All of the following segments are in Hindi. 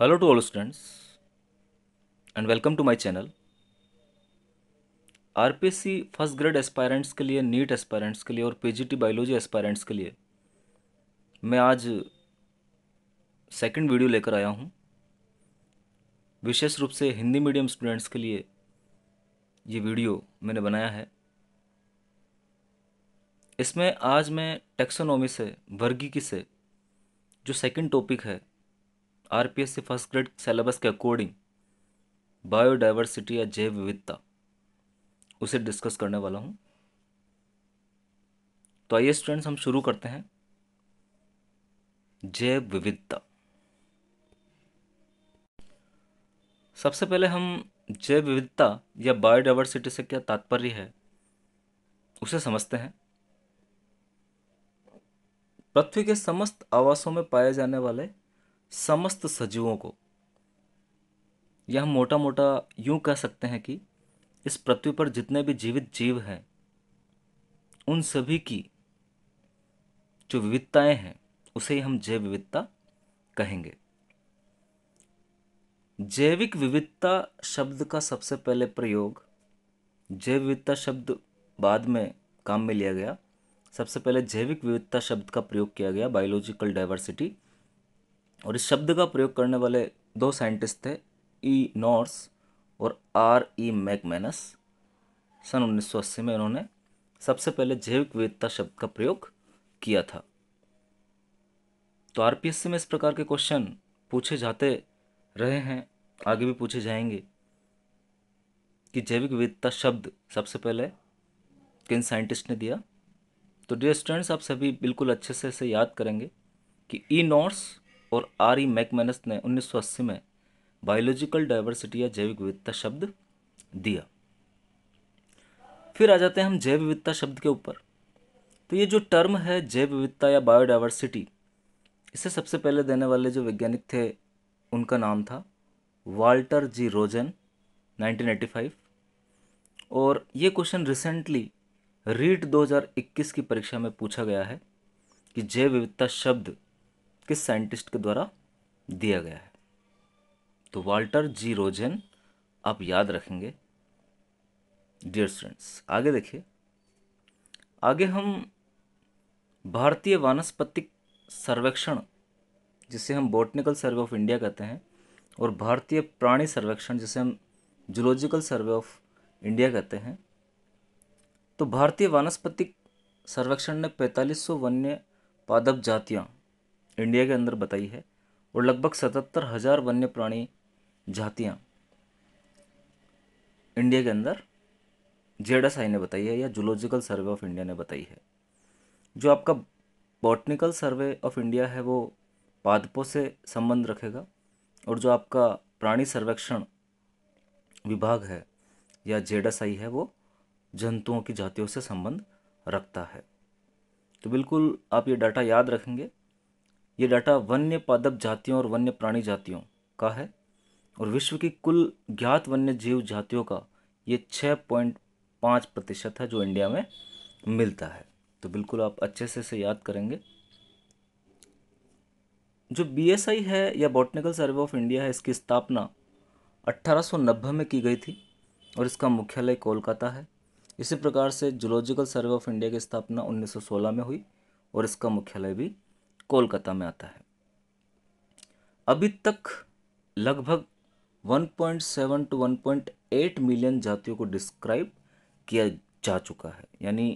hello to all students and welcome to my channel RPC first grade aspirants के लिए नीट एस्पायरेंट्स के लिए और पीजीटी बायोलॉजी एस्पायरेंट्स के लिए मैं आज सेकंड वीडियो लेकर आया हूं विशेष रूप से हिंदी मीडियम स्टूडेंट्स के लिए ये वीडियो मैंने बनाया है इसमें आज मैं टेक्सोनॉमी से वर्गीकी से जो सेकेंड टॉपिक है आरपीएससी फर्स्ट ग्रेड सिलेबस के अकॉर्डिंग बायोडाइवर्सिटी या जैव विविधता उसे डिस्कस करने वाला हूँ तो आइए स्टूडेंट्स हम शुरू करते हैं जैव विविधता सबसे पहले हम जैव विविधता या बायोडाइवर्सिटी से क्या तात्पर्य है उसे समझते हैं पृथ्वी के समस्त आवासों में पाए जाने वाले समस्त सजीवों को यह मोटा मोटा यूं कह सकते हैं कि इस पृथ्वी पर जितने भी जीवित जीव हैं उन सभी की जो विविधताएं हैं उसे ही हम जैव विविधता कहेंगे जैविक विविधता शब्द का सबसे पहले प्रयोग जैव विविधता शब्द बाद में काम में लिया गया सबसे पहले जैविक विविधता शब्द का प्रयोग किया गया बायोलॉजिकल डाइवर्सिटी और इस शब्द का प्रयोग करने वाले दो साइंटिस्ट थे ई नॉर्स और आर ई मैकमेनस सन 1980 में इन्होंने सबसे पहले जैविक विविधता शब्द का प्रयोग किया था तो आरपीएससी में इस प्रकार के क्वेश्चन पूछे जाते रहे हैं आगे भी पूछे जाएंगे कि जैविक विविधता शब्द सबसे पहले किन साइंटिस्ट ने दिया तो डियर स्टूडेंट्स आप सभी बिल्कुल अच्छे से इसे याद करेंगे कि ई नॉर्स और आर ई मैकमेनस ने 1980 में बायोलॉजिकल डाइवर्सिटी या जैविक विविधता शब्द दिया फिर आ जाते हैं हम जैव विविधता शब्द के ऊपर तो ये जो टर्म है जैव विविधता या बायोडाइवर्सिटी इसे सबसे पहले देने वाले जो वैज्ञानिक थे उनका नाम था वाल्टर जी रोजन 1985 और ये क्वेश्चन रिसेंटली रीट 2021 की परीक्षा में पूछा गया है कि जैव विविधता शब्द किस साइंटिस्ट के द्वारा दिया गया है तो वाल्टर जी रोजेन आप याद रखेंगे डियर स्टूडेंट्स आगे देखिए आगे हम भारतीय वानस्पतिक सर्वेक्षण जिसे हम बोटनिकल सर्वे ऑफ इंडिया कहते हैं और भारतीय प्राणी सर्वेक्षण जिसे हम जूलॉजिकल सर्वे ऑफ इंडिया कहते हैं तो भारतीय वानस्पतिक सर्वेक्षण ने पैंतालीस सौ वन्य पादप जातियाँ इंडिया के अंदर बताई है और लगभग सतहत्तर हज़ार वन्य प्राणी जातियाँ इंडिया के अंदर आई ने बताई है या जूलॉजिकल सर्वे ऑफ इंडिया ने बताई है जो आपका बॉटनिकल सर्वे ऑफ इंडिया है वो पादपों से संबंध रखेगा और जो आपका प्राणी सर्वेक्षण विभाग है या आई है वो जंतुओं की जातियों से संबंध रखता है तो बिल्कुल आप ये डाटा याद रखेंगे ये डाटा वन्य पादप जातियों और वन्य प्राणी जातियों का है और विश्व की कुल ज्ञात वन्य जीव जातियों का ये छः पॉइंट पाँच प्रतिशत है जो इंडिया में मिलता है तो बिल्कुल आप अच्छे से इसे याद करेंगे जो बीएसआई है या बॉटनिकल सर्वे ऑफ इंडिया है इसकी स्थापना अट्ठारह में की गई थी और इसका मुख्यालय कोलकाता है इसी प्रकार से जूलॉजिकल सर्वे ऑफ इंडिया की स्थापना 1916 में हुई और इसका मुख्यालय भी कोलकाता में आता है अभी तक लगभग 1.7 टू 1.8 मिलियन जातियों को डिस्क्राइब किया जा चुका है यानी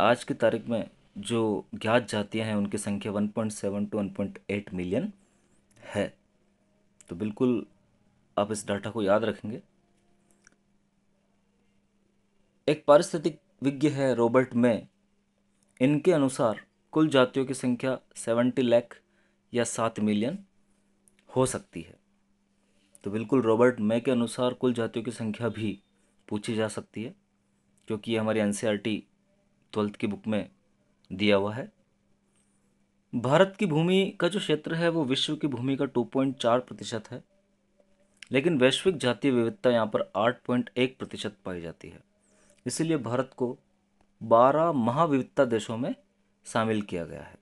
आज की तारीख में जो ज्ञात जातियां हैं उनकी संख्या 1.7 टू 1.8 मिलियन है तो बिल्कुल आप इस डाटा को याद रखेंगे एक पारिस्थितिक विज्ञ है रॉबर्ट में इनके अनुसार कुल जातियों की संख्या सेवेंटी लैख या सात मिलियन हो सकती है तो बिल्कुल रॉबर्ट मे के अनुसार कुल जातियों की संख्या भी पूछी जा सकती है क्योंकि ये हमारी N C R T twelfth की बुक में दिया हुआ है भारत की भूमि का जो क्षेत्र है वो विश्व की भूमि का टू पॉइंट चार प्रतिशत है लेकिन वैश्विक जातीय विविधता यहाँ पर आठ पॉइंट एक प्रतिशत पाई जाती है इसीलिए भारत को बारह महाविविधता देशों में शामिल किया गया है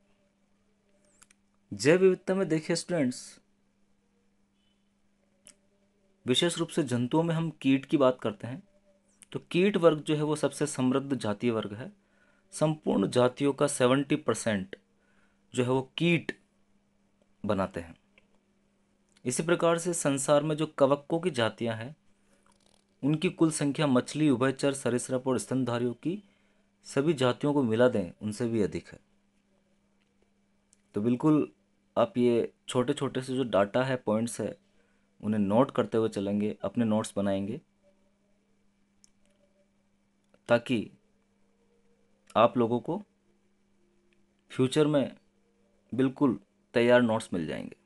जैव विविधता में देखिए स्टूडेंट्स विशेष रूप से जंतुओं में हम कीट की बात करते हैं तो कीट वर्ग जो है वो सबसे समृद्ध जातीय वर्ग है संपूर्ण जातियों का सेवेंटी परसेंट जो है वो कीट बनाते हैं इसी प्रकार से संसार में जो कवकों की जातियां हैं उनकी कुल संख्या मछली उभयचर सरिसप और स्तनधारियों की सभी जातियों को मिला दें उनसे भी अधिक है तो बिल्कुल आप ये छोटे छोटे से जो डाटा है पॉइंट्स है उन्हें नोट करते हुए चलेंगे अपने नोट्स बनाएंगे ताकि आप लोगों को फ्यूचर में बिल्कुल तैयार नोट्स मिल जाएंगे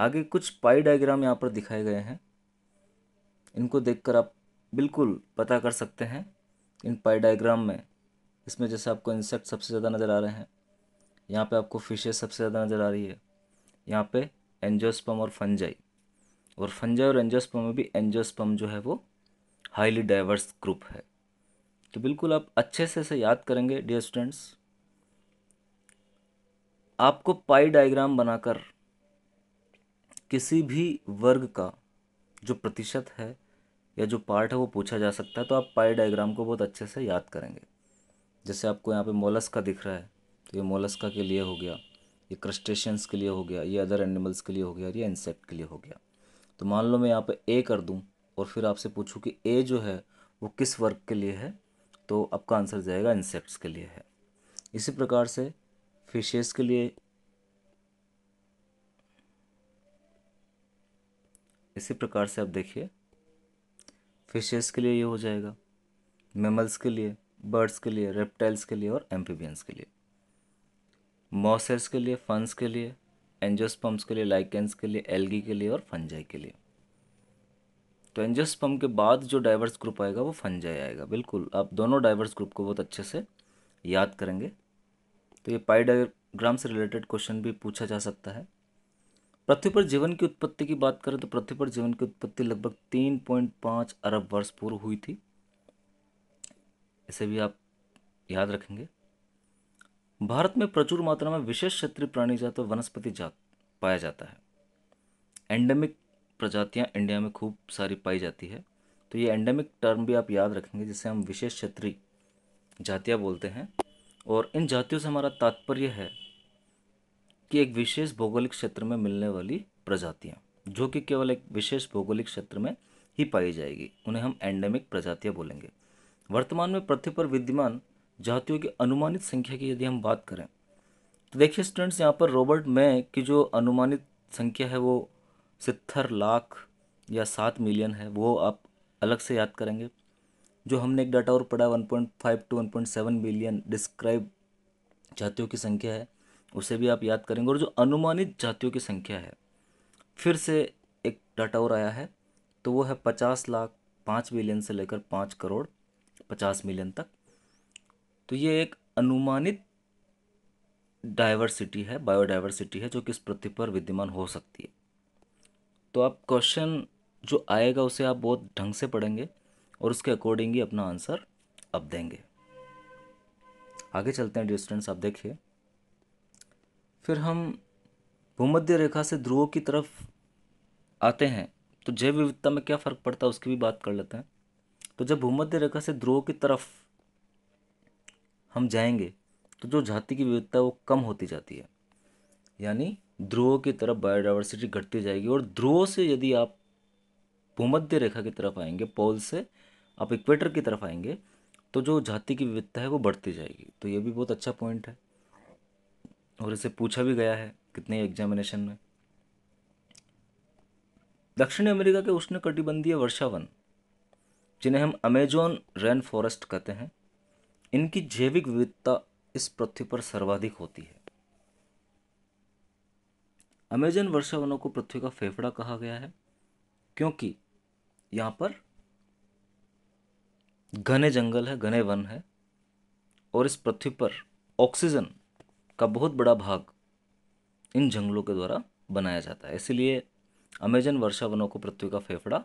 आगे कुछ पाई डायग्राम यहाँ पर दिखाए गए हैं इनको देखकर आप बिल्कुल पता कर सकते हैं इन पाई डायग्राम में इसमें जैसे आपको इंसेक्ट सबसे ज़्यादा नज़र आ रहे हैं यहाँ पे आपको फिशेज सबसे ज़्यादा नज़र आ रही है यहाँ पे एनजोस्पम और फंजाई और फंजाई और एनजोस्पम में भी एनजोस्पम जो है वो हाईली डाइवर्स ग्रुप है तो बिल्कुल आप अच्छे से इसे याद करेंगे डियर स्टूडेंट्स आपको पाई डायग्राम बनाकर किसी भी वर्ग का जो प्रतिशत है या जो पार्ट है वो पूछा जा सकता है तो आप पाई डायग्राम को बहुत अच्छे से याद करेंगे जैसे आपको यहाँ पे मोलस्का दिख रहा है तो ये मोलस्का के लिए हो गया ये क्रस्टेशंस के लिए हो गया ये अदर एनिमल्स के लिए हो गया और ये इंसेक्ट के लिए हो गया तो मान लो मैं यहाँ पर ए कर दूँ और फिर आपसे पूछूँ कि ए जो है वो किस वर्ग के लिए है तो आपका आंसर जाएगा इंसेक्ट्स के लिए है इसी प्रकार से फिशेस के लिए इसी प्रकार से आप देखिए फिशेस के लिए ये हो जाएगा मेमल्स के लिए बर्ड्स के लिए रेप्टाइल्स के लिए और एम्फीबियंस के लिए मॉसेस के लिए फंस के लिए एंजोस्पम्स के लिए लाइकेंस के लिए एल्गी के लिए और फंजाई के लिए तो एंजोस्पम के बाद जो डाइवर्स ग्रुप आएगा वो फंजाई आएगा बिल्कुल आप दोनों डाइवर्स ग्रुप को बहुत अच्छे से याद करेंगे तो ये पाई डायग्राम से रिलेटेड क्वेश्चन भी पूछा जा सकता है पृथ्वी पर जीवन की उत्पत्ति की बात करें तो पृथ्वी पर जीवन की उत्पत्ति लगभग तीन पॉइंट पाँच अरब वर्ष पूर्व हुई थी इसे भी आप याद रखेंगे भारत में प्रचुर मात्रा में विशेष क्षेत्रीय प्राणी जात और वनस्पति जात पाया जाता है एंडेमिक प्रजातियां इंडिया में खूब सारी पाई जाती है तो ये एंडेमिक टर्म भी आप याद रखेंगे जिसे हम विशेष क्षेत्रीय जातियाँ बोलते हैं और इन जातियों से हमारा तात्पर्य है की एक विशेष भौगोलिक क्षेत्र में मिलने वाली प्रजातियाँ जो कि केवल एक विशेष भौगोलिक क्षेत्र में ही पाई जाएगी उन्हें हम एंडेमिक प्रजातियाँ बोलेंगे वर्तमान में पृथ्वी पर विद्यमान जातियों की अनुमानित संख्या की यदि हम बात करें तो देखिए स्टूडेंट्स यहाँ पर रॉबर्ट मे की जो अनुमानित संख्या है वो सितर लाख या सात मिलियन है वो आप अलग से याद करेंगे जो हमने एक डाटा और पढ़ा one point five two one point seven million describe जातियों की संख्या है उसे भी आप याद करेंगे और जो अनुमानित जातियों की संख्या है फिर से एक डाटा और आया है तो वो है पचास लाख पाँच मिलियन से लेकर पाँच करोड़ पचास मिलियन तक तो ये एक अनुमानित डाइवर्सिटी है बायोडाइवर्सिटी है जो किस पृथ्वी पर विद्यमान हो सकती है तो आप क्वेश्चन जो आएगा उसे आप बहुत ढंग से पढ़ेंगे और उसके अकॉर्डिंग ही अपना आंसर अब देंगे आगे चलते हैं डिस्टेंस आप देखिए फिर हम भूमध्य रेखा से ध्रुव की तरफ आते हैं तो जैव विविधता में क्या फ़र्क पड़ता है उसकी भी बात कर लेते हैं तो जब भूमध्य रेखा से ध्रुव की तरफ हम जाएंगे तो जो जाति की विविधता वो कम होती जाती है यानी ध्रुवों की तरफ बायोडाइवर्सिटी घटती जाएगी और ध्रुव से यदि आप भूमध्य रेखा की तरफ आएंगे पोल से आप इक्वेटर की तरफ आएंगे तो जो जाति की विविधता है वो बढ़ती जाएगी तो ये भी बहुत अच्छा पॉइंट है और इसे पूछा भी गया है कितने एग्जामिनेशन में दक्षिण अमेरिका के उष्ण वर्षा वर्षावन जिन्हें हम अमेजोन रेन फॉरेस्ट कहते हैं इनकी जैविक विविधता इस पृथ्वी पर सर्वाधिक होती है अमेजन वर्षावनों को पृथ्वी का फेफड़ा कहा गया है क्योंकि यहाँ पर घने जंगल है घने वन है और इस पृथ्वी पर ऑक्सीजन का बहुत बड़ा भाग इन जंगलों के द्वारा बनाया जाता है इसलिए अमेजन वर्षा वनों को पृथ्वी का फेफड़ा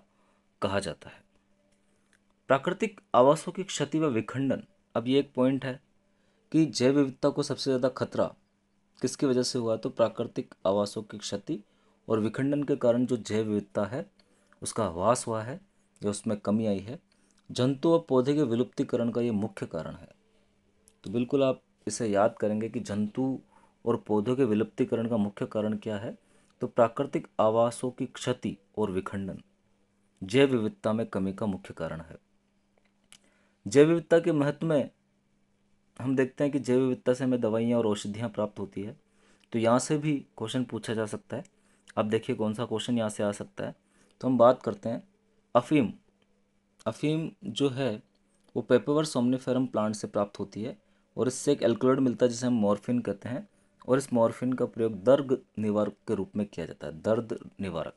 कहा जाता है प्राकृतिक आवासों की क्षति व विखंडन अब ये एक पॉइंट है कि जैव विविधता को सबसे ज़्यादा खतरा किसकी वजह से हुआ तो प्राकृतिक आवासों की क्षति और विखंडन के कारण जो जैव विविधता है उसका आवास हुआ है या उसमें कमी आई है जंतु और पौधे के विलुप्तिकरण का ये मुख्य कारण है तो बिल्कुल आप इसे याद करेंगे कि जंतु और पौधों के विलुप्तीकरण का मुख्य कारण क्या है तो प्राकृतिक आवासों की क्षति और विखंडन जैव विविधता में कमी का मुख्य कारण है जैव विविधता के महत्व में हम देखते हैं कि जैव विविधता से हमें दवाइयाँ और औषधियाँ प्राप्त होती है तो यहाँ से भी क्वेश्चन पूछा जा सकता है अब देखिए कौन सा क्वेश्चन यहाँ से आ सकता है तो हम बात करते हैं अफीम अफीम जो है वो पेपरवर सोमनीफेरम प्लांट से प्राप्त होती है और इससे एक एल्कोलॉइड मिलता है जिसे हम मॉर्फिन कहते हैं और इस मॉर्फिन का प्रयोग दर्द निवारक के रूप में किया जाता है दर्द निवारक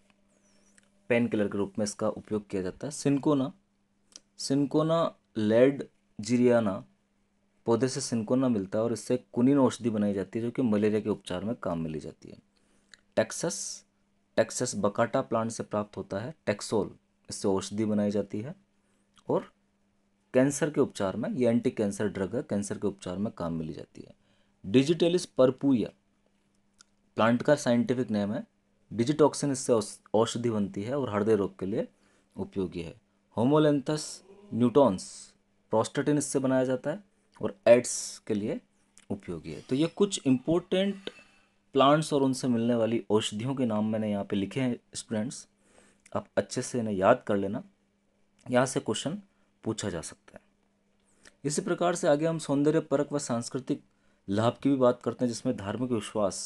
पेन किलर के रूप में इसका उपयोग किया जाता है सिनकोना सिनकोना लेड जिरियाना पौधे से सिनकोना मिलता है और इससे कुनिन औषधि बनाई जाती है जो कि मलेरिया के उपचार में काम में ली जाती है टेक्सस टेक्सस बकाटा प्लांट से प्राप्त होता है टेक्सोल इससे औषधि बनाई जाती है और कैंसर के उपचार में ये एंटी कैंसर ड्रग है कैंसर के उपचार में काम मिली जाती है डिजिटेलिस परपुया प्लांट का साइंटिफिक नेम है डिजिटॉक्सिन इससे औषधि बनती है और हृदय रोग के लिए उपयोगी है होमोलेंथस न्यूटॉन्स प्रोस्टेटिन इससे बनाया जाता है और एड्स के लिए उपयोगी है तो ये कुछ इम्पोर्टेंट प्लांट्स और उनसे मिलने वाली औषधियों के नाम मैंने यहाँ पे लिखे हैं स्टूडेंट्स आप अच्छे से इन्हें याद कर लेना यहाँ से क्वेश्चन पूछा जा सकता है इसी प्रकार से आगे हम सौंदर्य परक व सांस्कृतिक लाभ की भी बात करते हैं जिसमें धार्मिक विश्वास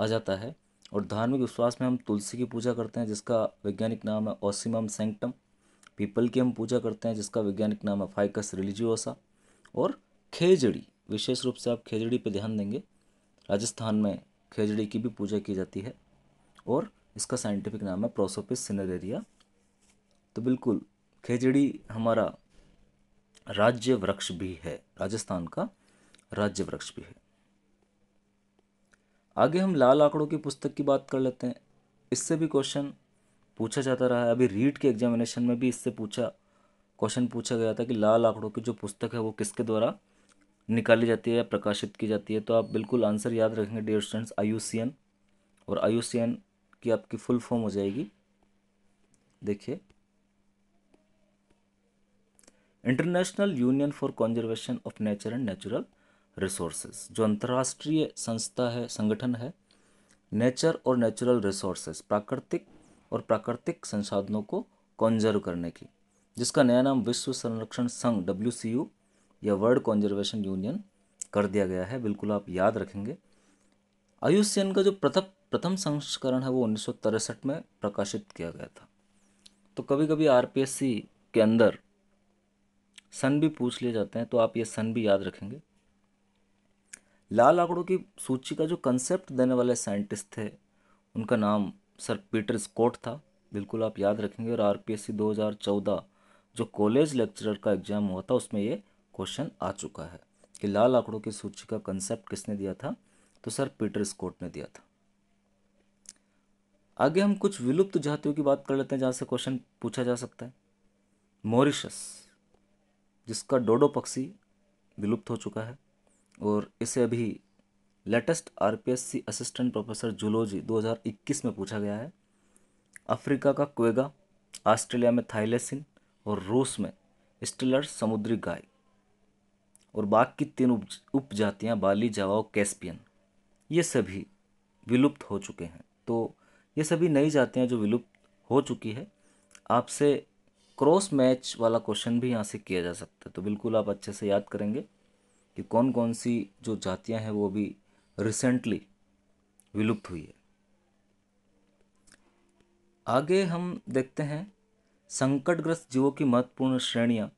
आ जाता है और धार्मिक विश्वास में हम तुलसी की पूजा करते हैं जिसका वैज्ञानिक नाम है ओसिमम सेंक्टम पीपल की हम पूजा करते हैं जिसका वैज्ञानिक नाम है फाइकस रिलीजियोसा और खेजड़ी विशेष रूप से आप खेजड़ी पर ध्यान देंगे राजस्थान में खेजड़ी की भी पूजा की जाती है और इसका साइंटिफिक नाम है प्रोसोपिस सिनेरेरिया तो बिल्कुल खेजड़ी हमारा राज्य वृक्ष भी है राजस्थान का राज्य वृक्ष भी है आगे हम लाल आंकड़ों की पुस्तक की बात कर लेते हैं इससे भी क्वेश्चन पूछा जाता रहा है अभी रीट के एग्जामिनेशन में भी इससे पूछा क्वेश्चन पूछा गया था कि लाल आंकड़ों की जो पुस्तक है वो किसके द्वारा निकाली जाती है या प्रकाशित की जाती है तो आप बिल्कुल आंसर याद रखेंगे डियर स्टूडेंट्स आई और आई की आपकी फुल फॉर्म हो जाएगी देखिए International Union for Conservation of Nature and Natural Resources जो अंतर्राष्ट्रीय संस्था है संगठन है नेचर और नेचुरल रिसोर्सेज प्राकृतिक और प्राकृतिक संसाधनों को कंजर्व करने की जिसका नया नाम विश्व संरक्षण संघ डब्ल्यू या वर्ल्ड कॉन्जर्वेशन यूनियन कर दिया गया है बिल्कुल आप याद रखेंगे आयुष्यन का जो प्रथम प्रथम संस्करण है वो उन्नीस में प्रकाशित किया गया था तो कभी कभी आर के अंदर सन भी पूछ लिए जाते हैं तो आप ये सन भी याद रखेंगे लाल आंकड़ों की सूची का जो कंसेप्ट देने वाले साइंटिस्ट थे उनका नाम सर पीटर स्कॉट था बिल्कुल आप याद रखेंगे और आरपीएससी 2014 जो कॉलेज लेक्चरर का एग्ज़ाम हुआ था उसमें ये क्वेश्चन आ चुका है कि लाल आंकड़ों की सूची का कंसेप्ट किसने दिया था तो सर पीटर स्कॉट ने दिया था आगे हम कुछ विलुप्त जातियों की बात कर लेते हैं जहाँ से क्वेश्चन पूछा जा सकता है मॉरिशस जिसका डोडो पक्षी विलुप्त हो चुका है और इसे अभी latest R assistant professor zoology 2021 में पूछा गया है अफ्रीका का क्वेगा ऑस्ट्रेलिया में थाइलेसिन और रूस में स्टिलर समुद्री गाय और बाघ की तीन उप उपजातियाँ बाली जावाओ कैस्पियन ये सभी विलुप्त हो चुके हैं तो ये सभी नई जातियाँ जो विलुप्त हो चुकी है आपसे क्रॉस मैच वाला क्वेश्चन भी यहाँ से किया जा सकता है तो बिल्कुल आप अच्छे से याद करेंगे कि कौन कौन सी जो जातियाँ हैं वो भी रिसेंटली विलुप्त हुई है आगे हम देखते हैं संकटग्रस्त जीवों की महत्वपूर्ण श्रेणियाँ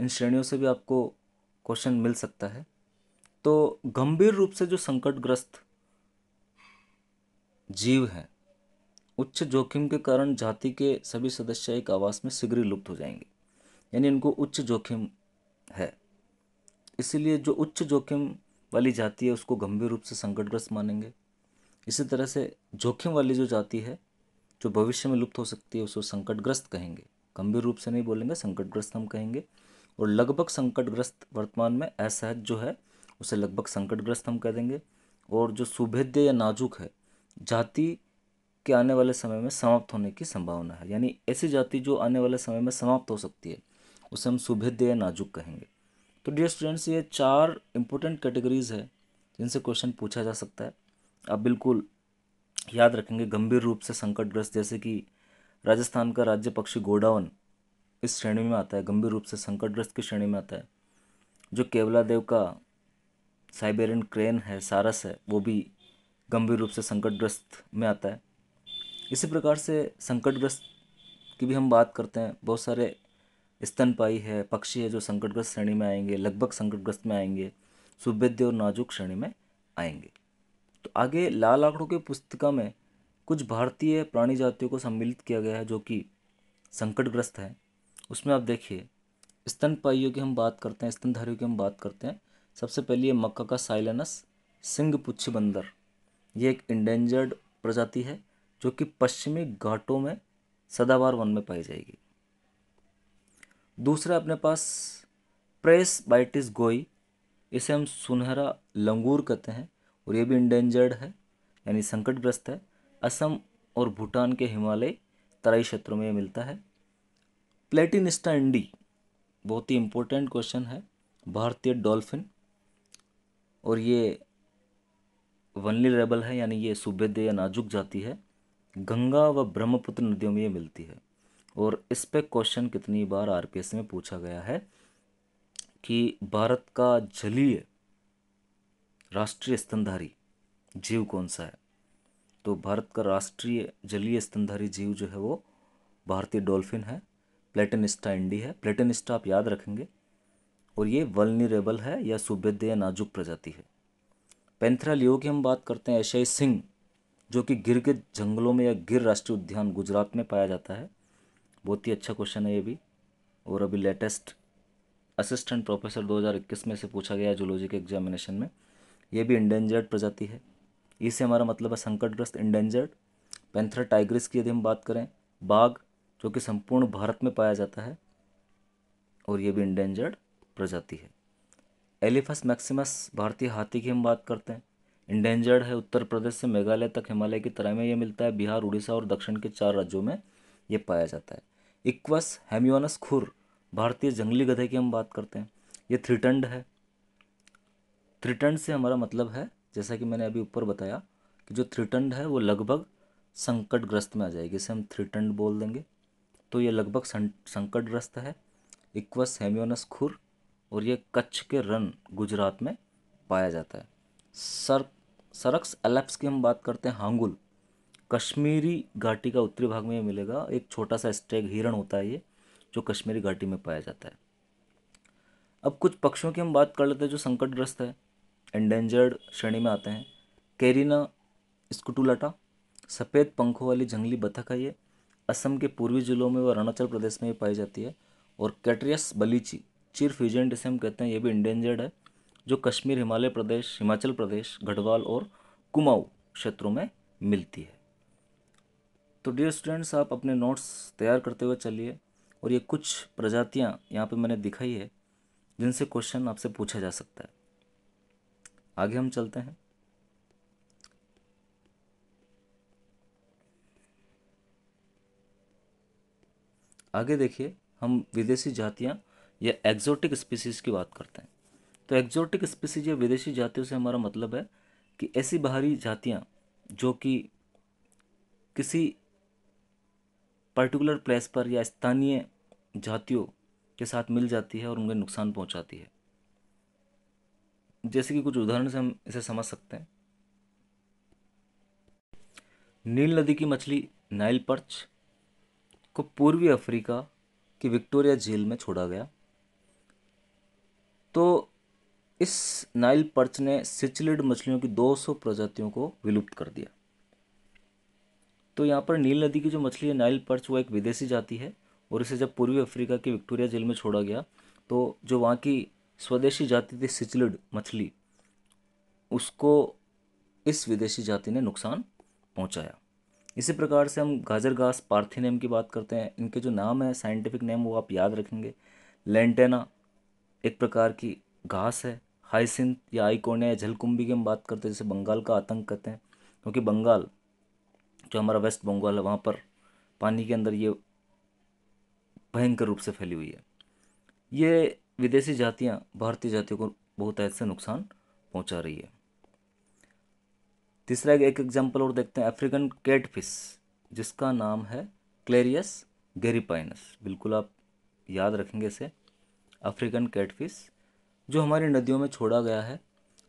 इन श्रेणियों से भी आपको क्वेश्चन मिल सकता है तो गंभीर रूप से जो संकटग्रस्त जीव हैं उच्च जोखिम के कारण जाति के सभी सदस्य एक आवास में शीघ्र लुप्त हो जाएंगे यानी इनको उच्च जोखिम है इसीलिए जो उच्च जोखिम वाली जाति है उसको गंभीर रूप से संकटग्रस्त मानेंगे इसी तरह से जोखिम वाली जो जाति है जो भविष्य में लुप्त हो सकती है उसको संकटग्रस्त कहेंगे गंभीर रूप से नहीं बोलेंगे संकटग्रस्त हम कहेंगे और लगभग संकटग्रस्त वर्तमान में असहज जो है उसे लगभग संकटग्रस्त हम कह देंगे और जो सुभेद्य या नाजुक है जाति के आने वाले समय में समाप्त होने की संभावना है यानी ऐसी जाति जो आने वाले समय में समाप्त हो सकती है उसे हम सुभेद्य या नाजुक कहेंगे तो डियर स्टूडेंट्स ये चार इंपॉर्टेंट कैटेगरीज है जिनसे क्वेश्चन पूछा जा सकता है आप बिल्कुल याद रखेंगे गंभीर रूप से संकटग्रस्त जैसे कि राजस्थान का राज्य पक्षी गोडावन इस श्रेणी में आता है गंभीर रूप से संकटग्रस्त की श्रेणी में आता है जो केवला देव का साइबेरियन क्रेन है सारस है वो भी गंभीर रूप से संकटग्रस्त में आता है इसी प्रकार से संकटग्रस्त की भी हम बात करते हैं बहुत सारे स्तनपाई है पक्षी है जो संकटग्रस्त श्रेणी में आएंगे लगभग संकटग्रस्त में आएंगे सुभेद्य और नाजुक श्रेणी में आएंगे तो आगे लाल आंकड़ों की पुस्तिका में कुछ भारतीय प्राणी जातियों को सम्मिलित किया गया है जो कि संकटग्रस्त है उसमें आप देखिए स्तनपाइयों की हम बात करते हैं स्तनधारियों की हम बात करते हैं सबसे पहले मक्का का साइलनस सिंह पुच्छ बंदर ये एक इंडेंजर्ड प्रजाति है जो कि पश्चिमी घाटों में सदाबार वन में पाई जाएगी दूसरा अपने पास प्रेस बाइटिस गोई इसे हम सुनहरा लंगूर कहते हैं और ये भी इंडेंजर्ड है यानी संकटग्रस्त है असम और भूटान के हिमालय तराई क्षेत्रों में मिलता है प्लेटिनिस्टा इंडी बहुत ही इम्पोर्टेंट क्वेश्चन है भारतीय डॉल्फिन और ये वनली रेबल है यानी ये सूबेदे या नाजुक जाती है गंगा व ब्रह्मपुत्र नदियों में ये मिलती है और इस पे क्वेश्चन कितनी बार आर में पूछा गया है कि भारत का जलीय राष्ट्रीय स्तनधारी जीव कौन सा है तो भारत का राष्ट्रीय जलीय स्तनधारी जीव जो है वो भारतीय डॉल्फिन है प्लेटनिस्टा इंडी है प्लेटनिस्टा आप याद रखेंगे और ये वलनरेबल है या सुभेद्य या नाजुक प्रजाति है पेंथरा लियो की हम बात करते हैं एशियाई सिंह जो कि गिर के जंगलों में या गिर राष्ट्रीय उद्यान गुजरात में पाया जाता है बहुत ही अच्छा क्वेश्चन है ये भी और अभी लेटेस्ट असिस्टेंट प्रोफेसर 2021 में से पूछा गया जूलॉजी के एग्जामिनेशन में ये भी इंडेंजर्ड प्रजाति है इससे हमारा मतलब है संकटग्रस्त इंडेंजर्ड पेंथर टाइग्रिस की यदि हम बात करें बाघ जो कि संपूर्ण भारत में पाया जाता है और ये भी इंडेंजर्ड प्रजाति है एलिफस मैक्सिमस भारतीय हाथी की हम बात करते हैं इंडेंजर्ड है उत्तर प्रदेश से मेघालय तक हिमालय की तराई में ये मिलता है बिहार उड़ीसा और दक्षिण के चार राज्यों में ये पाया जाता है इक्वस हेम्योनस खुर भारतीय जंगली गधे की हम बात करते हैं ये थ्रिटंड है थ्रिटंड से हमारा मतलब है जैसा कि मैंने अभी ऊपर बताया कि जो थ्रिटंड है वो लगभग संकटग्रस्त में आ जाएगी इसे हम थ्रिटंड बोल देंगे तो ये लगभग संकटग्रस्त है इक्वस हेम्योनस खुर और ये कच्छ के रन गुजरात में पाया जाता है सर्क सरक्स एलेप्स की हम बात करते हैं हांगुल कश्मीरी घाटी का उत्तरी भाग में मिलेगा एक छोटा सा स्टेग हिरण होता है ये जो कश्मीरी घाटी में पाया जाता है अब कुछ पक्षियों की हम बात कर लेते हैं जो संकटग्रस्त है एंडेंजर्ड श्रेणी में आते हैं कैरिना स्कुटुलाटा सफ़ेद पंखों वाली जंगली बतख है ये असम के पूर्वी जिलों में व अरुणाचल प्रदेश में भी पाई जाती है और कैटरियस बलीची चिर फ्यूजेंट इसे हम कहते हैं ये भी इंडेंजर्ड है जो कश्मीर हिमालय प्रदेश हिमाचल प्रदेश गढ़वाल और कुमाऊ क्षेत्रों में मिलती है तो डियर स्टूडेंट्स आप अपने नोट्स तैयार करते हुए चलिए और ये कुछ प्रजातियाँ यहाँ पे मैंने दिखाई है जिनसे क्वेश्चन आपसे पूछा जा सकता है आगे हम चलते हैं आगे देखिए हम विदेशी जातियाँ या एक्जोटिक स्पीसीज़ की बात करते हैं तो एक्जोटिक स्पीसीज या विदेशी जातियों से हमारा मतलब है कि ऐसी बाहरी जातियाँ जो कि किसी पर्टिकुलर प्लेस पर या स्थानीय जातियों के साथ मिल जाती है और उनके नुकसान पहुंचाती है जैसे कि कुछ उदाहरण से हम इसे समझ सकते हैं नील नदी की मछली नाइल पर्च को पूर्वी अफ्रीका की विक्टोरिया जेल में छोड़ा गया तो इस नाइल पर्च ने सिचलिड मछलियों की 200 प्रजातियों को विलुप्त कर दिया तो यहाँ पर नील नदी की जो मछली है नाइल पर्च वो एक विदेशी जाति है और इसे जब पूर्वी अफ्रीका के विक्टोरिया जेल में छोड़ा गया तो जो वहाँ की स्वदेशी जाति थी सिचलिड मछली उसको इस विदेशी जाति ने नुकसान पहुँचाया इसी प्रकार से हम गाजर घास पार्थिनेम की बात करते हैं इनके जो नाम है साइंटिफिक नेम वो आप याद रखेंगे लेंटेना एक प्रकार की घास है हाईसिंथ या आईकोने या झलकुम्बी की हम बात करते हैं जैसे बंगाल का आतंक कहते हैं क्योंकि बंगाल जो हमारा वेस्ट बंगाल है वहाँ पर पानी के अंदर ये भयंकर रूप से फैली हुई है ये विदेशी जातियाँ भारतीय जातियों को बहुत ऐसे नुकसान पहुँचा रही है तीसरा एक एग्जाम्पल और देखते हैं अफ्रीकन कैट जिसका नाम है क्लेरियस गेरीपाइनस बिल्कुल आप याद रखेंगे इसे अफ्रीकन कैटफिश जो हमारी नदियों में छोड़ा गया है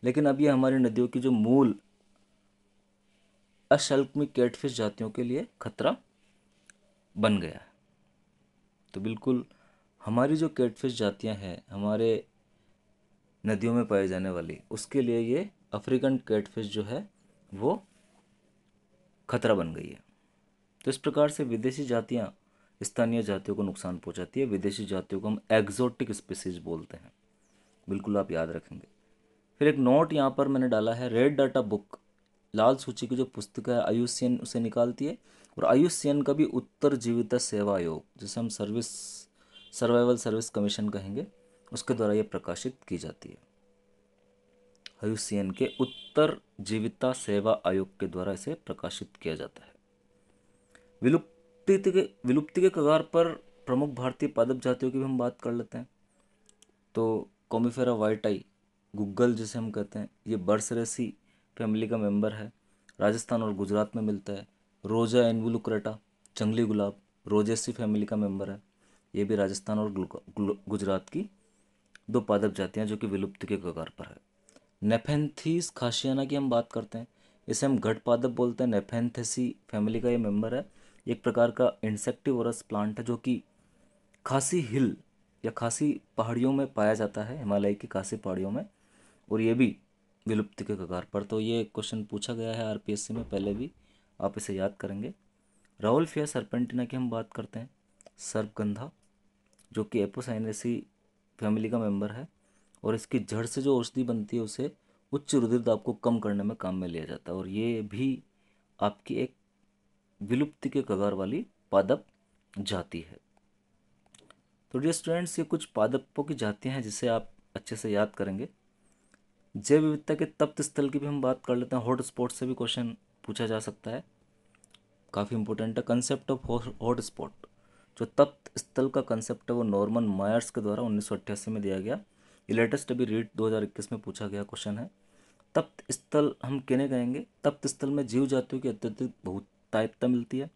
लेकिन अब ये हमारी नदियों की जो मूल अशल्क में कैटफिश जातियों के लिए खतरा बन गया है तो बिल्कुल हमारी जो कैटफिश जातियां हैं हमारे नदियों में पाई जाने वाली उसके लिए ये अफ्रीकन कैटफिश जो है वो खतरा बन गई है तो इस प्रकार से विदेशी जातियाँ स्थानीय जातियों को नुकसान पहुंचाती है विदेशी जातियों को हम एग्जोटिक स्पीसीज बोलते हैं बिल्कुल आप याद रखेंगे फिर एक नोट यहाँ पर मैंने डाला है रेड डाटा बुक लाल सूची की जो पुस्तक है आयुष्यन उसे निकालती है और आयुष्यन का भी उत्तर जीविता सेवा आयोग जिसे हम सर्विस सर्वाइवल सर्विस कमीशन कहेंगे उसके द्वारा ये प्रकाशित की जाती है आयुष्यन के उत्तर जीविता सेवा आयोग के द्वारा इसे प्रकाशित किया जाता है विलुप्ति के विलुप्ति के कगार पर प्रमुख भारतीय पादप जातियों की भी हम बात कर लेते हैं तो कॉमीफेरा वाइटाई गुग्गल जिसे हम कहते हैं ये बर्सरेसी फैमिली का मेंबर है राजस्थान और गुजरात में मिलता है रोजा एनवुलुक्रेटा जंगली गुलाब रोजेसी फैमिली का मेंबर है ये भी राजस्थान और गुजरात की दो पादप जातियाँ जो कि विलुप्त के कगार पर है नेफेंथीस खाशियाना की हम बात करते हैं इसे हम घट पादप बोलते हैं नेफेंथेसी फैमिली का ये मेम्बर है एक प्रकार का इंसेक्टिवरस प्लांट है जो कि खासी हिल या खासी पहाड़ियों में पाया जाता है हिमालय की खासी पहाड़ियों में और ये भी विलुप्ति के कगार पर तो ये क्वेश्चन पूछा गया है आर में पहले भी आप इसे याद करेंगे राहुल फिया सरपेंटिना की हम बात करते हैं सर्पगंधा जो कि एपोसाइनेसी फैमिली का मेंबर है और इसकी जड़ से जो औषधि बनती है उसे उच्च रुधिर दाब को कम करने में काम में लिया जाता है और ये भी आपकी एक विलुप्ति के कगार वाली पादप जाती है तो डियर स्टूडेंट्स ये कुछ पादपों की जातियाँ हैं जिसे आप अच्छे से याद करेंगे जैव विविधता के तप्त स्थल की भी हम बात कर लेते हैं हॉट स्पॉट से भी क्वेश्चन पूछा जा सकता है काफ़ी इंपॉर्टेंट है कंसेप्ट ऑफ हॉट स्पॉट जो तप्त स्थल का कंसेप्ट है वो नॉर्मन मायर्स के द्वारा उन्नीस में दिया गया ये लेटेस्ट अभी रीट 2021 में पूछा गया क्वेश्चन है तप्त स्थल हम कहने कहेंगे तप्त स्थल में जीव जातियों की अत्यधिक बहुतायता मिलती है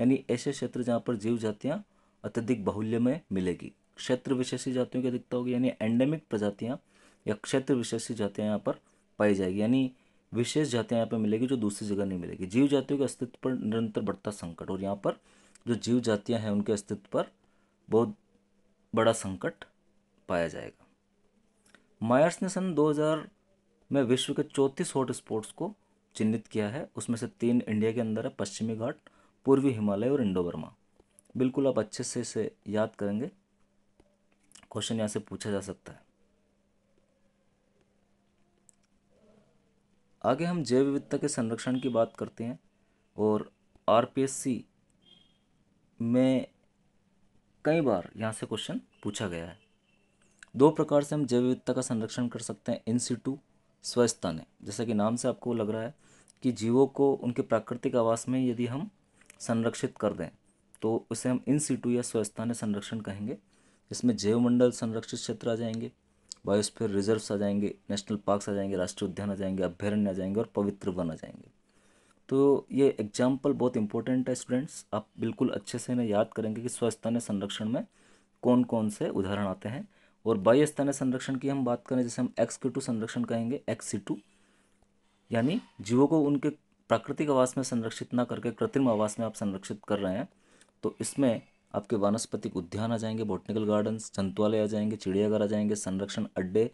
यानी ऐसे क्षेत्र जहाँ पर जीव जातियाँ अत्यधिक बहुल्य में मिलेगी क्षेत्र विशेषी जातियों की अधिकता होगी यानी एंडेमिक प्रजातियाँ या क्षेत्र विशेषी जातियाँ यहाँ पर पाई जाएगी यानी विशेष जातियाँ यहाँ पर मिलेगी जो दूसरी जगह नहीं मिलेगी जीव जातियों के अस्तित्व पर निरंतर बढ़ता संकट और यहाँ पर जो जीव जातियाँ हैं उनके अस्तित्व पर बहुत बड़ा संकट पाया जाएगा मायर्स ने सन 2000 में विश्व के चौंतीस हॉट स्पॉट्स को चिन्हित किया है उसमें से तीन इंडिया के अंदर है पश्चिमी घाट पूर्वी हिमालय और इंडो वर्मा बिल्कुल आप अच्छे से इसे याद करेंगे क्वेश्चन यहाँ से पूछा जा सकता है आगे हम जैव विविधता के संरक्षण की बात करते हैं और आरपीएससी में कई बार यहाँ से क्वेश्चन पूछा गया है दो प्रकार से हम जैव विविधता का संरक्षण कर सकते हैं इन सीटू स्वस्थान जैसा कि नाम से आपको लग रहा है कि जीवों को उनके प्राकृतिक आवास में यदि हम संरक्षित कर दें तो उसे हम इन सीटू या स्वस्थानीय संरक्षण कहेंगे इसमें जैवमंडल संरक्षित क्षेत्र आ जाएंगे बायोस्फीयर रिजर्व्स आ जाएंगे नेशनल पार्क्स आ जाएंगे राष्ट्रीय उद्यान आ जाएंगे अभ्यारण्य आ जाएंगे और पवित्र वन आ जाएंगे तो ये एग्जाम्पल बहुत इंपॉर्टेंट है स्टूडेंट्स आप बिल्कुल अच्छे से इन्हें याद करेंगे कि स्वस्थानीय संरक्षण में कौन कौन से उदाहरण आते हैं और बाह्यस्थानीय संरक्षण की हम बात करें जैसे हम एक्स के टू संरक्षण कहेंगे एक्स सी टू यानी जीवों को उनके प्राकृतिक आवास में संरक्षित ना करके कृत्रिम आवास में आप संरक्षित कर रहे हैं तो इसमें आपके वनस्पतिक उद्यान आ जाएंगे बोटनिकल गार्डन्स जंतुआलय आ जाएंगे चिड़ियाघर आ जाएंगे संरक्षण अड्डे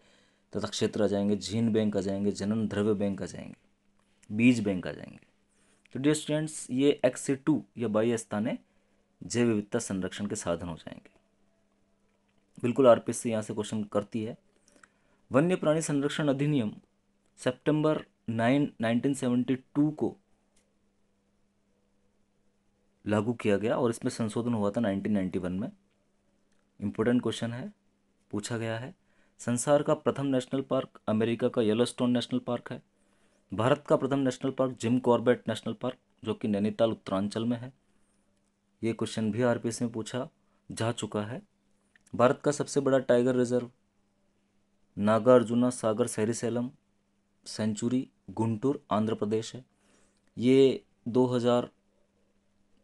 तथा क्षेत्र आ जाएंगे झीन बैंक आ जाएंगे जनन द्रव्य बैंक आ जाएंगे बीज बैंक आ जाएंगे तो डियर स्टूडेंट्स ये एक्स से टू या बाह्य है जैव विविधता संरक्षण के साधन हो जाएंगे बिल्कुल आर पी यहाँ से क्वेश्चन करती है वन्य प्राणी संरक्षण अधिनियम नाइनटीन सेवेंटी टू को लागू किया गया और इसमें संशोधन हुआ था 1991 में इम्पोर्टेंट क्वेश्चन है पूछा गया है संसार का प्रथम नेशनल पार्क अमेरिका का येलोस्टोन नेशनल पार्क है भारत का प्रथम national park Jim Corbett National Park जो कि नैनीताल उत्तरांचल में है ये क्वेश्चन भी आर में पूछा जा चुका है भारत का सबसे बड़ा tiger reserve Nagarjuna Sagar Srisailam sanctuary Guntur Andhra Pradesh है ये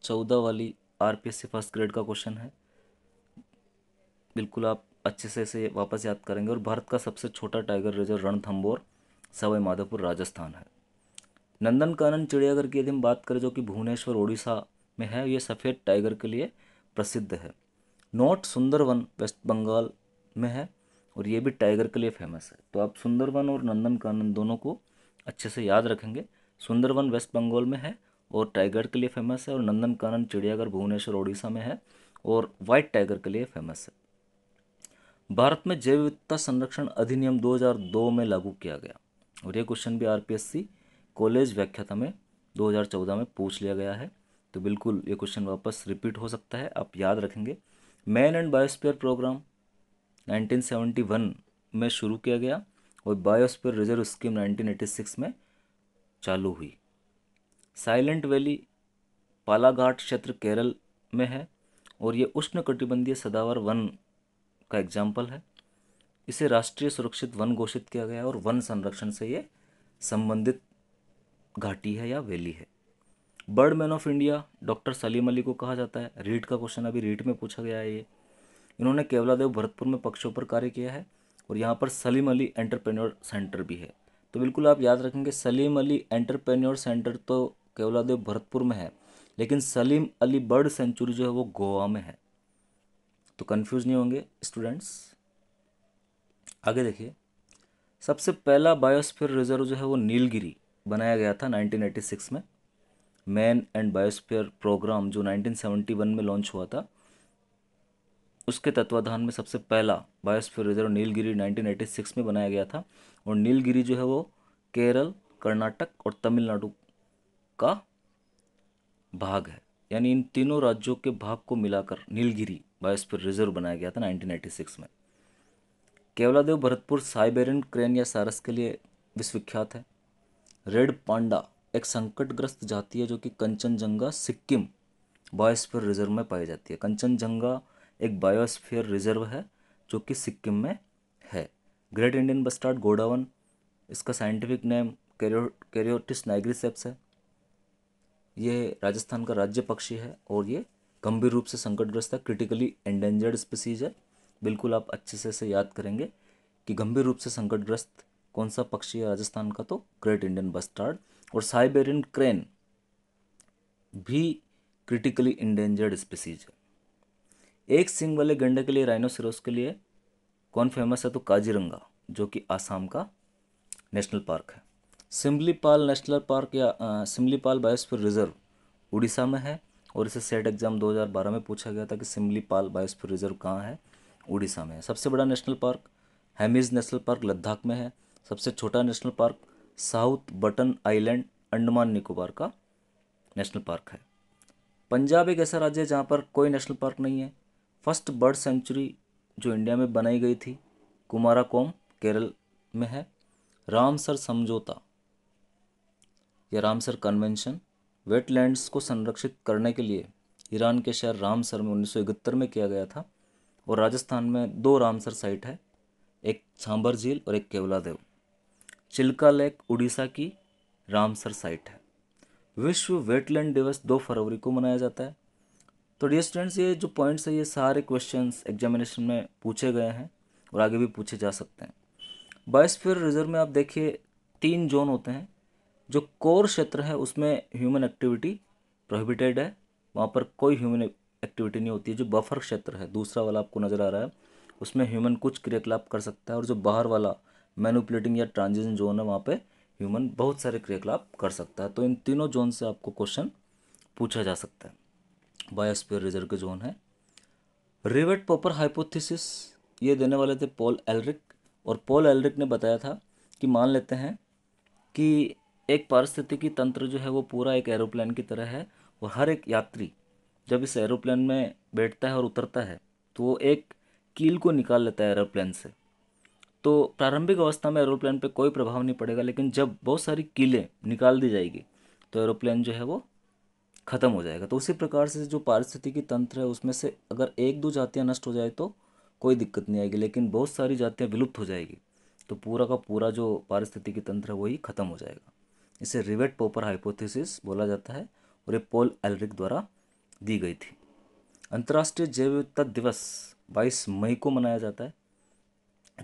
चौदह वाली आर से फर्स्ट ग्रेड का क्वेश्चन है बिल्कुल आप अच्छे से इसे वापस याद करेंगे और भारत का सबसे छोटा टाइगर रिजर्व रणथम्बोर सवाई माधोपुर राजस्थान है नंदन कानन चिड़ियाघर की यदि हम बात करें जो कि भुवनेश्वर ओडिशा में है ये सफ़ेद टाइगर के लिए प्रसिद्ध है नॉर्थ सुंदरवन वेस्ट बंगाल में है और ये भी टाइगर के लिए फेमस है तो आप सुंदरवन और नंदन कानन दोनों को अच्छे से याद रखेंगे सुंदरवन वेस्ट बंगाल में है और टाइगर के लिए फेमस है और नंदनकानन चिड़ियाघर भुवनेश्वर उड़ीसा में है और वाइट टाइगर के लिए फेमस है भारत में जैव विविधता संरक्षण अधिनियम 2002 में लागू किया गया और ये क्वेश्चन भी आरपीएससी कॉलेज व्याख्याता में 2014 में पूछ लिया गया है तो बिल्कुल ये क्वेश्चन वापस रिपीट हो सकता है आप याद रखेंगे मैन एंड बायोस्फीयर प्रोग्राम 1971 में शुरू किया गया और बायोस्फीयर रिजर्व स्कीम 1986 में चालू हुई साइलेंट वैली पालाघाट क्षेत्र केरल में है और ये उष्णकटिबंधीय सदावर वन का एग्जाम्पल है इसे राष्ट्रीय सुरक्षित वन घोषित किया गया है और वन संरक्षण से ये संबंधित घाटी है या वैली है bird man of India doctor Salim Ali को कहा जाता है रीट का क्वेश्चन अभी रीट में पूछा गया है ये इन्होंने केवलादेव भरतपुर में पक्षों पर कार्य किया है और यहाँ पर सलीम अली एंटरप्रेन्योर सेंटर भी है तो बिल्कुल आप याद रखेंगे सलीम अली एंटरप्रेन्योर सेंटर तो केवलादेव भरतपुर में है लेकिन सलीम अली बर्ड सेंचुरी जो है वो गोवा में है तो कंफ्यूज नहीं होंगे स्टूडेंट्स आगे देखिए सबसे पहला बायोस्फीयर रिजर्व जो है वो नीलगिरी बनाया गया था 1986 में मैन एंड बायोस्फीयर प्रोग्राम जो 1971 में लॉन्च हुआ था उसके तत्वाधान में सबसे पहला बायोस्फीयर रिजर्व नीलगिरी 1986 में बनाया गया था और नीलगिरी जो है वो केरल कर्नाटक और तमिलनाडु का भाग है यानी इन तीनों राज्यों के भाग को मिलाकर नीलगिरी बायोस्फीयर रिजर्व बनाया गया था 1996 में केवलादेव भरतपुर साइबेरियन क्रेन या सारस के लिए विश्वविख्यात है रेड पांडा एक संकटग्रस्त जाति है जो कि कंचनजंगा सिक्किम बायोस्फीयर रिजर्व में पाई जाती है कंचनजंगा एक बायोस्फीयर रिजर्व है जो कि सिक्किम में है ग्रेट इंडियन बस्टार्ड गोडावन इसका साइंटिफिक नेम कैरियोटिस नाइग्रिसेप्स है ये राजस्थान का राज्य पक्षी है और ये गंभीर रूप से संकटग्रस्त है क्रिटिकली एंडेंजर्ड स्पीसीज है बिल्कुल आप अच्छे से इसे याद करेंगे कि गंभीर रूप से संकटग्रस्त कौन सा पक्षी है राजस्थान का तो ग्रेट इंडियन बस्टार्ड और साइबेरियन क्रेन भी क्रिटिकली इंडेंजर्ड स्पीसीज है एक सिंग वाले गंडे के लिए राइनोसिरोस के लिए कौन फेमस है तो काजीरंगा जो कि आसाम का नेशनल पार्क है सिमलीपाल नेशनल पार्क या सिमलीपाल बायोस्फीयर रिजर्व उड़ीसा में है और इसे सेट एग्ज़ाम 2012 में पूछा गया था कि सिमलीपाल बायोस्फीयर रिजर्व कहाँ है उड़ीसा में है सबसे बड़ा national park Hemis National Park Ladakh में है सबसे छोटा national park South Button Island Andaman Nicobar का नेशनल पार्क है पंजाब एक ऐसा राज्य है जहाँ पर कोई नेशनल पार्क नहीं है फर्स्ट बर्ड सेंचुरी जो इंडिया में बनाई गई थी कुमारा कोम केरल में है रामसर समझौता या रामसर कन्वेंशन वेटलैंड्स को संरक्षित करने के लिए ईरान के शहर रामसर में उन्नीस में किया गया था और राजस्थान में दो रामसर साइट है एक छांबर झील और एक केवला देव चिल्का लेक उड़ीसा की रामसर साइट है विश्व वेटलैंड दिवस दो फरवरी को मनाया जाता है तो डियर स्टूडेंट्स ये जो पॉइंट्स है ये सारे क्वेश्चंस एग्जामिनेशन में पूछे गए हैं और आगे भी पूछे जा सकते हैं बायोस्फीयर रिजर्व में आप देखिए तीन जोन होते हैं जो कोर क्षेत्र है उसमें ह्यूमन एक्टिविटी प्रोहिबिटेड है वहाँ पर कोई ह्यूमन एक्टिविटी नहीं होती है जो बफर क्षेत्र है दूसरा वाला आपको नज़र आ रहा है उसमें ह्यूमन कुछ क्रियाकलाप कर सकता है और जो बाहर वाला मैनुपुलेटिंग या ट्रांजिशन जोन है वहाँ पर ह्यूमन बहुत सारे क्रियाकलाप कर सकता है तो इन तीनों जोन से आपको क्वेश्चन पूछा जा सकता है बायोस्फीयर रिजर्व के जोन है रिवेट पॉपर हाइपोथेसिस ये देने वाले थे पॉल एलरिक और पॉल एलरिक ने बताया था कि मान लेते हैं कि एक पारिस्थितिकी तंत्र जो है वो पूरा एक एरोप्लेन की तरह है और हर एक यात्री जब इस एरोप्लेन में बैठता है और उतरता है तो वो एक कील को निकाल लेता है एरोप्लेन से तो प्रारंभिक अवस्था में एरोप्लेन पे कोई प्रभाव नहीं पड़ेगा लेकिन जब बहुत सारी कीलें निकाल दी जाएगी तो एरोप्लेन जो है वो ख़त्म हो जाएगा तो उसी प्रकार से जो पारिस्थितिकी तंत्र है उसमें से अगर एक दो जातियाँ नष्ट हो जाए तो कोई दिक्कत नहीं आएगी लेकिन बहुत सारी जातियाँ विलुप्त हो जाएगी तो पूरा का पूरा जो पारिस्थितिकी तंत्र है वही ख़त्म हो जाएगा इसे रिवेट पोपर हाइपोथेसिस बोला जाता है और ये पोल एलरिक द्वारा दी गई थी अंतर्राष्ट्रीय जैव विविधता दिवस 22 मई को मनाया जाता है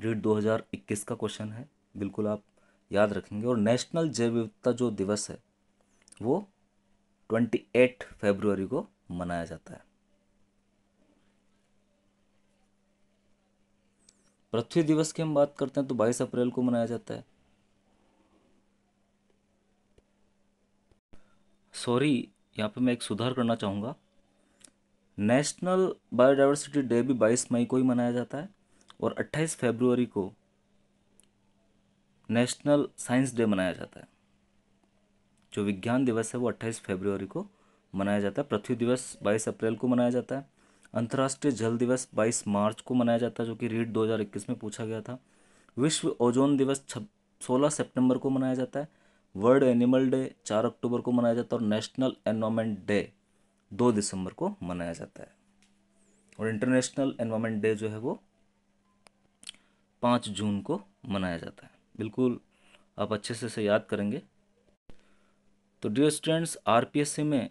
रीड 2021 का क्वेश्चन है बिल्कुल आप याद रखेंगे और नेशनल जैव विविधता जो दिवस है वो 28 फरवरी को मनाया जाता है पृथ्वी दिवस की हम बात करते हैं तो 22 अप्रैल को मनाया जाता है सॉरी यहाँ पे मैं एक सुधार करना चाहूँगा नेशनल बायोडाइवर्सिटी डे भी 22 मई को ही मनाया जाता है और 28 फरवरी को नेशनल साइंस डे मनाया जाता है जो विज्ञान दिवस है वो 28 फरवरी को मनाया जाता है पृथ्वी दिवस 22 अप्रैल को मनाया जाता है अंतर्राष्ट्रीय जल दिवस 22 मार्च को मनाया जाता है जो कि रीड 2021 में पूछा गया था विश्व ओजोन दिवस सोलह सेप्टेम्बर को मनाया जाता है वर्ल्ड एनिमल डे चार अक्टूबर को मनाया जाता है और नेशनल एनवायरमेंट डे दो दिसंबर को मनाया जाता है और इंटरनेशनल एनवायरमेंट डे जो है वो पाँच जून को मनाया जाता है बिल्कुल आप अच्छे से इसे याद करेंगे तो डियर स्टूडेंट्स आर में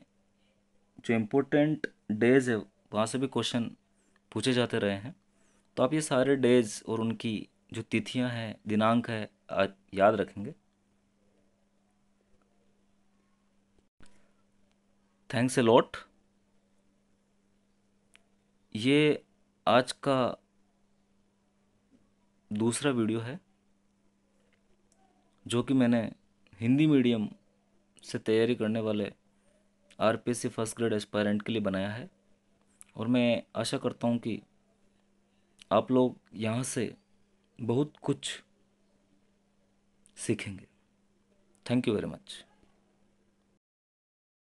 जो इम्पोर्टेंट डेज है वहाँ से भी क्वेश्चन पूछे जाते रहे हैं तो आप ये सारे डेज और उनकी जो तिथियां हैं दिनांक है याद रखेंगे थैंक्स ए लॉट ये आज का दूसरा वीडियो है जो कि मैंने हिंदी मीडियम से तैयारी करने वाले आरपीसी फर्स्ट ग्रेड एस्पायरेंट के लिए बनाया है और मैं आशा करता हूँ कि आप लोग यहाँ से बहुत कुछ सीखेंगे थैंक यू वेरी मच